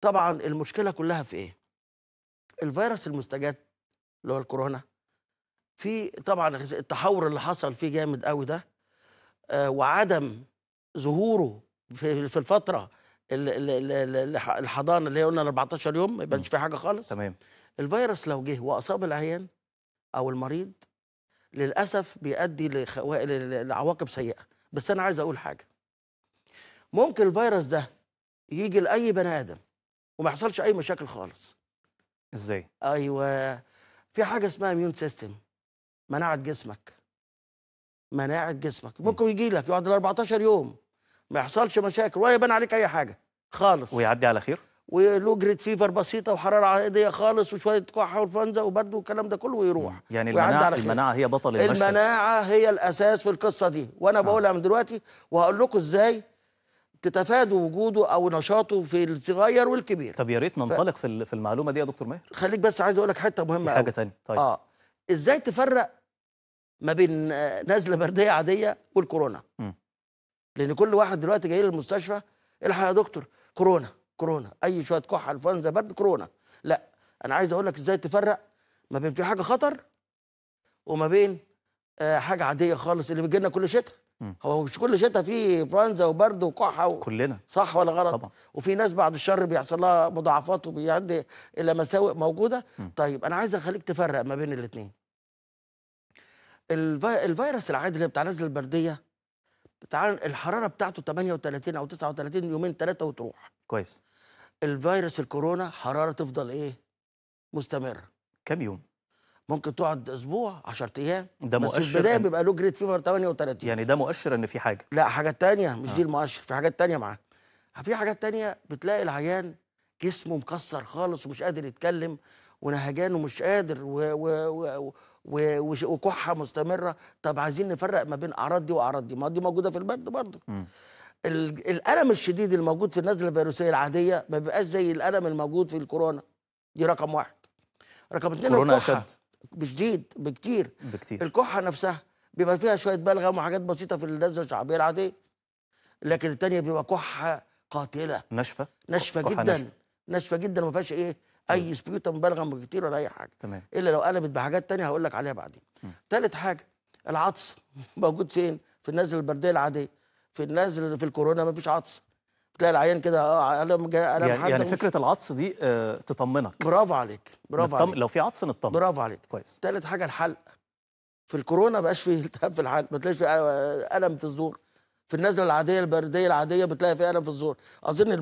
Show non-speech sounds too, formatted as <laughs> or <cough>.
طبعا المشكله كلها في ايه الفيروس المستجد اللي هو الكورونا في طبعا التحور اللي حصل فيه جامد قوي ده آه، وعدم ظهوره في, الفتره الحضانه اللي هي قلنا 14 يوم ما يبانش فيه حاجه خالص تمام الفيروس لو جه واصاب العيان او المريض للاسف بيؤدي لعواقب سيئه بس انا عايز اقول حاجه ممكن الفيروس ده يجي لاي بني ادم وما حصلش اي مشاكل خالص ازاي ايوه في حاجه اسمها اميون سيستم مناعه جسمك مناعه جسمك ممكن يجي لك يقعد ال 14 يوم ما يحصلش مشاكل ولا يبان عليك اي حاجه خالص ويعدي على خير وله جريد فيفر بسيطه وحراره عاديه خالص وشويه كحه وانفلونزا وبرد والكلام ده كله ويروح يعني المناعه المناعه هي بطل المشهد المناعه هي الاساس في القصه دي وانا آه. بقولها من دلوقتي وهقول لكم ازاي تتفادوا وجوده او نشاطه في الصغير والكبير طب يا ريت ننطلق ف... في المعلومه دي يا دكتور ماهر خليك بس عايز اقول لك حته مهمه حاجه ثانيه طيب اه ازاي تفرق ما بين نزله برديه عاديه والكورونا م. لان كل واحد دلوقتي جاي للمستشفى الحق يا دكتور كورونا كورونا اي شويه كحه انفلونزا برد كورونا لا انا عايز اقول لك ازاي تفرق ما بين في حاجه خطر وما بين آه، حاجه عاديه خالص اللي بتجي لنا كل شتاء هو مش كل شتاء في انفلونزا وبرد وكحه و... كلنا صح ولا غلط طبعا. وفي ناس بعد الشر بيحصل لها مضاعفات وبيعدي الى مساوئ موجوده م. طيب انا عايز اخليك تفرق ما بين الاثنين الفي... الفيروس العادي اللي بتاع نزل البرديه بتاع الحراره بتاعته 38 او 39 يومين ثلاثه وتروح كويس الفيروس الكورونا حراره تفضل ايه مستمره كم يوم ممكن تقعد اسبوع 10 ايام ده مؤشر بس البدايه أن... بيبقى له جريد فيفر 38 يعني ده مؤشر ان في حاجه لا حاجات تانية مش آه. دي المؤشر في حاجات تانية معاه في حاجات تانية بتلاقي العيان جسمه مكسر خالص ومش قادر يتكلم ونهجان ومش قادر و... و... و... و... وكحه مستمره طب عايزين نفرق ما بين اعراض دي واعراض دي ما دي موجوده في البرد برضه ال... الالم الشديد الموجود في النزله الفيروسيه العاديه ما بيبقاش زي الالم الموجود في الكورونا دي رقم واحد رقم اثنين الكحه اشد بشديد بكتير بكتير الكحه نفسها بيبقى فيها شويه بلغم وحاجات بسيطه في اللذه الشعبيه العاديه لكن الثانيه بيبقى كحه قاتله ناشفه ناشفه جدا ناشفه جدا وما فيهاش ايه اي سبيوتم بلغم كتير ولا اي حاجه تمام. الا لو قلبت بحاجات ثانيه هقول لك عليها بعدين ثالث حاجه العطس <laughs> موجود فين في النازل البرديه العاديه في النازل في الكورونا ما فيش عطس تلاقي العيان كده اه الم يعني, يعني فكره العطس دي آه تطمنك برافو عليك برافو عليك لو في عطس نطمن برافو عليك كويس ثالث حاجه الحلق في الكورونا بقاش فيه <laughs> التهاب في الحلق ما تلاقيش فيه الم في الزور في النزله العاديه البرديه العاديه بتلاقي فيه الم في الزور اظن